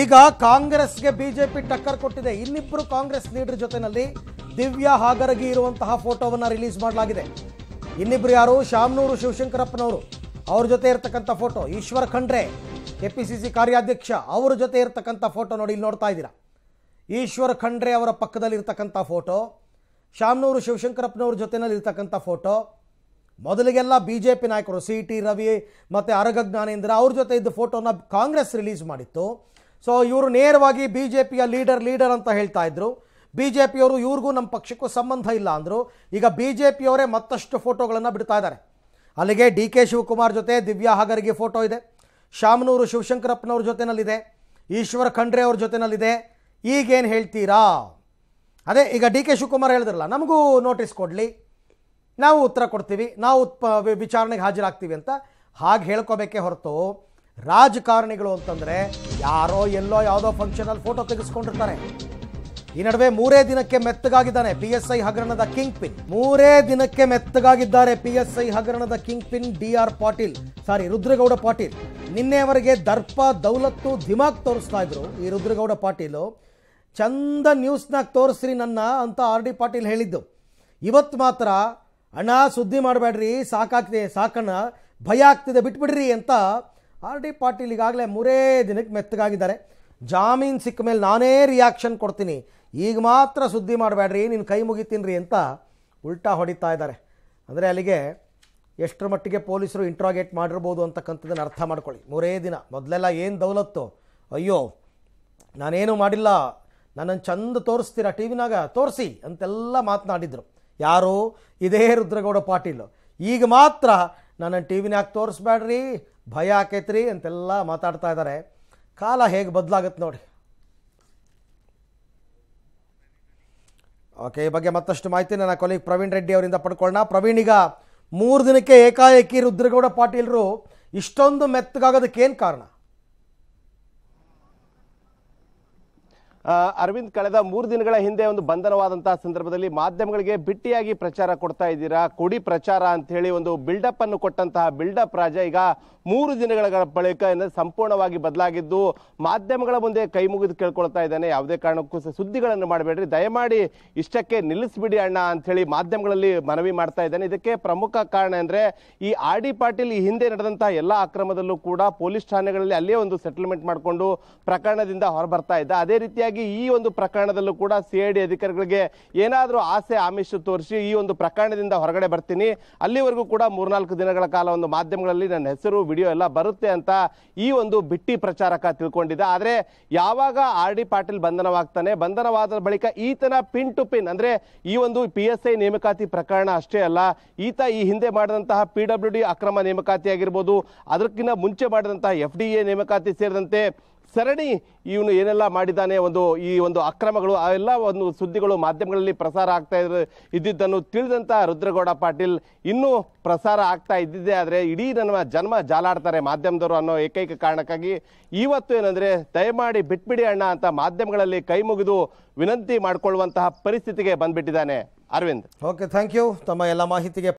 ಈಗ ಕಾಂಗ್ರೆಸ್ಗೆ ಬಿಜೆಪಿ ಟಕ್ಕರ್ ಕೊಟ್ಟಿದೆ ಇನ್ನಿಬ್ರು ಕಾಂಗ್ರೆಸ್ ಲೀಡರ್ ಜೊತೆನಲ್ಲಿ ದಿವ್ಯಾ ಹಾಗರಗಿ ಇರುವಂತಹ ಫೋಟೋವನ್ನು ರಿಲೀಸ್ ಮಾಡಲಾಗಿದೆ ಇನ್ನಿಬ್ರು ಯಾರು ಶಾಮನೂರು ಶಿವಶಂಕರಪ್ಪನವರು ಅವ್ರ ಜೊತೆ ಇರತಕ್ಕಂಥ photo Eshwar Khandre K P C C ಕಾರ್ಯಾಧ್ಯಕ್ಷ ಅವ್ರ ಜೊತೆ ಇರತಕ್ಕಂಥ ಫೋಟೋ ನೋಡಿ ಇಲ್ಲಿ ನೋಡ್ತಾ ಇದ್ದೀರಾ ಈಶ್ವರ್ ಖಂಡ್ರೆ ಅವರ ಪಕ್ಕದಲ್ಲಿ ಇರತಕ್ಕಂಥ ಫೋಟೋ ಶಾಮನೂರು ಶಿವಶಂಕರಪ್ಪನವ್ರ ಜೊತೆನಲ್ಲಿ ಇರ್ತಕ್ಕಂಥ ಫೋಟೋ ಮೊದಲಿಗೆಲ್ಲ ಬಿ ಜೆ ಪಿ ನಾಯಕರು ಸಿ ಟಿ ರವಿ ಮತ್ತು ಅರಗ ಜ್ಞಾನೇಂದ್ರ ಅವ್ರ ಜೊತೆ ಇದ್ದ ಫೋಟೋನ ಕಾಂಗ್ರೆಸ್ ರಿಲೀಸ್ ಮಾಡಿತ್ತು ಸೊ ಇವರು ನೇರವಾಗಿ ಬಿ ಜೆ ಪಿಯ ಲೀಡರ್ ಲೀಡರ್ ಅಂತ ಹೇಳ್ತಾ ಇದ್ರು ಬಿ ಜೆ ಪಿಯವರು ಇವ್ರಿಗೂ ನಮ್ಮ ಪಕ್ಷಕ್ಕೂ ಸಂಬಂಧ ಇಲ್ಲ ಅಂದರು ಈಗ ಬಿ ಜೆ ಪಿಯವರೇ ಮತ್ತಷ್ಟು ಫೋಟೋಗಳನ್ನು ಬಿಡ್ತಾ ಇದ್ದಾರೆ ಅಲ್ಲಿಗೆ ಡಿ ಕೆ ಶಿವಕುಮಾರ್ ಜೊತೆ ದಿವ್ಯಾ ಹಾಗರ್ಗೆ ಫೋಟೋ ಇದೆ ಶಾಮನೂರು ಶಿವಶಂಕರಪ್ಪನವ್ರ ಜೊತೆನಲ್ಲಿದೆ ಈಶ್ವರ ಖಂಡ್ರೆ ಅವ್ರ ಜೊತೆನಲ್ಲಿದೆ ಈಗೇನು ಹೇಳ್ತೀರಾ ಅದೇ ಈಗ ಡಿ ಕೆ ಶಿವಕುಮಾರ್ ಹೇಳಿದ್ರಲ್ಲ ನಮಗೂ ನೋಟಿಸ್ ಕೊಡಲಿ ನಾವು ಉತ್ತರ ಕೊಡ್ತೀವಿ ನಾವು ವಿಚಾರಣೆಗೆ ಹಾಜರಾಗ್ತೀವಿ ಅಂತ ಹಾಗೆ ಹೇಳ್ಕೋಬೇಕೆ ಹೊರತು ರಾಜಕಾರಣಿಗಳು ಅಂತಂದರೆ ಯಾರೋ ಎಲ್ಲೋ ಯಾವುದೋ ಫಂಕ್ಷನಲ್ಲಿ ಫೋಟೋ ತೆಗೆಸ್ಕೊಂಡಿರ್ತಾರೆ ಈ ನಡುವೆ ಮೂರೇ ದಿನಕ್ಕೆ ಮೆತ್ತಗಾಗಿದ್ದಾನೆ ಪಿ ಎಸ್ ಐ ಹಗರಣದ ಕಿಂಗ್ ಪಿನ್ ಮೂರೇ ದಿನಕ್ಕೆ ಮೆತ್ತಗಾಗಿದ್ದಾರೆ ಪಿ ಎಸ್ ಐ ಹಗರಣದ kingpin D R Patil sorry Rudragouda Patil ನಿನ್ನೆವರೆಗೆ ದರ್ಪ ದೌಲತ್ತು ದಿಮಾಗ್ ತೋರಿಸ್ತಾ ಇದ್ರು ಈ ರುದ್ರಗೌಡ ಪಾಟೀಲು ಚಂದ ನ್ಯೂಸ್ನಾಗ ತೋರಿಸ್ರಿ ನನ್ನ ಅಂತ ಆರ್ ಡಿ ಪಾಟೀಲ್ ಹೇಳಿದ್ದು ಇವತ್ತು ಮಾತ್ರ ಅಣ್ಣ ಸುದ್ದಿ ಮಾಡಬೇಡ್ರಿ ಸಾಕಾಗ್ತಿದೆ ಸಾಕಣ್ಣ ಭಯ ಆಗ್ತಿದೆ ಬಿಟ್ಬಿಡ್ರಿ ಅಂತ ಆರ್ ಡಿ ಪಾಟೀಲ್ ಈಗಾಗಲೇ ಮೂರೇ ದಿನಕ್ಕೆ ಮೆತ್ತಗಾಗಿದ್ದಾರೆ ಜಾಮೀನು ಸಿಕ್ಕ ಮೇಲೆ ನಾನೇ ರಿಯಾಕ್ಷನ್ ಕೊಡ್ತೀನಿ ಈಗ ಮಾತ್ರ ಸುದ್ದಿ ಮಾಡಬೇಡ್ರಿ ನಿನ್ನ ಕೈ ಮುಗಿತೀನಿ ಅಂತ ಉಲ್ಟಾ ಹೊಡಿತಾ ಇದ್ದಾರೆ ಅಂದರೆ ಅಲ್ಲಿಗೆ ಎಷ್ಟರ ಮಟ್ಟಿಗೆ ಪೊಲೀಸರು ಇಂಟ್ರಾಗೇಟ್ ಮಾಡಿರ್ಬೋದು ಅಂತಕ್ಕಂಥದ್ದನ್ನು ಅರ್ಥ ಮಾಡ್ಕೊಳ್ಳಿ ಮೂರೇ ದಿನ ಮೊದಲೆಲ್ಲ ಏನು ದೌಲತ್ತು ಅಯ್ಯೋ ನಾನೇನು ಮಾಡಿಲ್ಲ ನನ್ನನ್ನು ಚಂದ ತೋರಿಸ್ತೀರ ಟಿ ವಿನಾಗ ತೋರಿಸಿ ಅಂತೆಲ್ಲ ಮಾತನಾಡಿದರು ಯಾರು ಇದೇ ರುದ್ರಗೌಡ ಪಾಟೀಲು ಈಗ ಮಾತ್ರ ನನ್ನ ಟಿ ವಿನ ಯಾಕೆ ತೋರಿಸ್ಬೇಡ್ರಿ ಭಯ ಆಕೈತ್ರಿ ಅಂತೆಲ್ಲ ಮಾತಾಡ್ತಾ ಇದ್ದಾರೆ ಕಾಲ ಹೇಗೆ ಬದಲಾಗುತ್ತೆ ನೋಡಿ ಓಕೆ ಈ ಬಗ್ಗೆ ಮತ್ತಷ್ಟು ಮಾಹಿತಿ ನನ್ನ ಕೊಲೀಗ್ ಪ್ರವೀಣ್ ರೆಡ್ಡಿ ಅವರಿಂದ ಪಡ್ಕೊಳ್ಳೋಣ ಪ್ರವೀಣ್ ಈಗ ಮೂರು ದಿನಕ್ಕೆ ಏಕಾಏಕಿ ರುದ್ರಗೌಡ ಪಾಟೀಲ್ರು ಇಷ್ಟೊಂದು ಮೆತ್ತಗಾಗೋದಕ್ಕೇನು ಕಾರಣ ಅರವಿಂದ್ ಕಳೆದ ಮೂರು ದಿನಗಳ ಹಿಂದೆ ಒಂದು ಬಂಧನವಾದಂತಹ ಸಂದರ್ಭದಲ್ಲಿ ಮಾಧ್ಯಮಗಳಿಗೆ ಬಿಟ್ಟಿಯಾಗಿ ಪ್ರಚಾರ ಕೊಡ್ತಾ ಇದ್ದೀರಾ ಕೊಡಿ ಪ್ರಚಾರ ಅಂತ ಹೇಳಿ ಒಂದು ಬಿಲ್ಡಪ್ ಅನ್ನು ಕೊಟ್ಟಂತಹ ಬಿಲ್ಡಪ್ ರಾಜ ಈಗ ಮೂರು ದಿನಗಳ ಬಳಿಕ ಸಂಪೂರ್ಣವಾಗಿ ಬದಲಾಗಿದ್ದು ಮಾಧ್ಯಮಗಳ ಮುಂದೆ ಕೈ ಮುಗಿದು ಕೇಳ್ಕೊಳ್ತಾ ಇದ್ದಾನೆ ಯಾವುದೇ ಕಾರಣಕ್ಕೂ ಸುದ್ದಿಗಳನ್ನು ಮಾಡಬೇಡ್ರಿ ದಯಮಾಡಿ ಇಷ್ಟಕ್ಕೆ ನಿಲ್ಲಿಸ್ಬಿಡಿ ಅಣ್ಣ ಅಂತ ಹೇಳಿ ಮಾಧ್ಯಮಗಳಲ್ಲಿ ಮನವಿ ಮಾಡ್ತಾ ಇದ್ದಾನೆ ಇದಕ್ಕೆ ಪ್ರಮುಖ ಕಾರಣ ಅಂದ್ರೆ ಈ ಆರ್ ಡಿ ಪಾಟೀಲ್ ಈ ಹಿಂದೆ ನಡೆದಂತಹ ಎಲ್ಲಾ ಅಕ್ರಮದಲ್ಲೂ ಕೂಡ ಪೊಲೀಸ್ ಠಾಣೆಗಳಲ್ಲಿ ಅಲ್ಲೇ ಒಂದು ಸೆಟಲ್ಮೆಂಟ್ ಮಾಡಿಕೊಂಡು ಪ್ರಕರಣದಿಂದ ಹೊರಬರ್ತಾ ಇದ್ದ ಅದೇ ರೀತಿಯಾಗಿ ಹಾಗಾಗಿ ಈ ಒಂದು ಪ್ರಕರಣದಲ್ಲೂ ಕೂಡ ಡಿ ಅಧಿಕಾರಿಗಳಿಗೆ ಏನಾದರೂ ಆಸೆ ಆಮಿಷ ತೋರಿಸಿ ಈ ಒಂದು ಪ್ರಕರಣದಿಂದ ಹೊರಗಡೆ ಬರ್ತೀನಿ ಅಲ್ಲಿವರೆಗೂ ಕೂಡ ಮೂರ್ನಾಲ್ಕು ದಿನಗಳ ಕಾಲ ಒಂದು ಮಾಧ್ಯಮಗಳಲ್ಲಿ ನನ್ನ ಹೆಸರು ವಿಡಿಯೋ ಎಲ್ಲ ಬರುತ್ತೆ ಅಂತ ಈ ಒಂದು ಬಿಟ್ಟಿ ಪ್ರಚಾರಕ ತಿಳ್ಕೊಂಡಿದೆ ಆದರೆ ಯಾವಾಗ ಆರ್ ಡಿ ಪಾಟೀಲ್ ಬಂಧನವಾಗ್ತಾನೆ ಬಂಧನವಾದ ಬಳಿಕ ಈತನ ಪಿನ್ ಟು ಪಿನ್ ಅಂದರೆ ಈ ಒಂದು ಪಿ ಎಸ್ ಐ ನೇಮಕಾತಿ ಪ್ರಕರಣ ಅಷ್ಟೇ ಅಲ್ಲ ಈತ ಈ ಹಿಂದೆ ಮಾಡಿದಂತಹ ಪಿ ಡಬ್ಲ್ಯೂ ಡಿ ಅಕ್ರಮ ನೇಮಕಾತಿ ಆಗಿರ್ಬೋದು ಅದಕ್ಕಿಂತ ಮುಂಚೆ ಮಾಡಿದಂತಹ ಎಫ್ ಡಿ ಎ ನೇಮಕಾತಿ ಸೇರಿದಂತೆ ಸರಣಿ ಇವನು ಏನೆಲ್ಲ ಮಾಡಿದ್ದಾನೆ ಒಂದು ಈ ಒಂದು ಅಕ್ರಮಗಳು ಆ ಎಲ್ಲ ಒಂದು ಸುದ್ದಿಗಳು ಮಾಧ್ಯಮಗಳಲ್ಲಿ ಪ್ರಸಾರ ಆಗ್ತಾ ಇದ್ದಿದ್ದನ್ನು ತಿಳಿದಂಥ ರುದ್ರಗೌಡ ಪಾಟೀಲ್ ಇನ್ನೂ ಪ್ರಸಾರ ಆಗ್ತಾ ಇದ್ದಿದ್ದೆ ಆದರೆ ಇಡೀ ನನ್ನ ಜನ್ಮ ಜಾಲಾಡ್ತಾರೆ ಮಾಧ್ಯಮದವರು ಅನ್ನೋ ಏಕೈಕ ಕಾರಣಕ್ಕಾಗಿ ಇವತ್ತು ಏನಂದರೆ ದಯಮಾಡಿ ಬಿಟ್ಬಿಡಿ ಅಣ್ಣ ಅಂತ ಮಾಧ್ಯಮಗಳಲ್ಲಿ ಕೈ ಮುಗಿದು ವಿನಂತಿ ಮಾಡಿಕೊಳ್ಳುವಂತಹ ಪರಿಸ್ಥಿತಿಗೆ ಬಂದ್ಬಿಟ್ಟಿದ್ದಾನೆ ಅರವಿಂದ್ ಓಕೆ ಥ್ಯಾಂಕ್ ಯು ತಮ್ಮ ಎಲ್ಲ ಮಾಹಿತಿಗೆ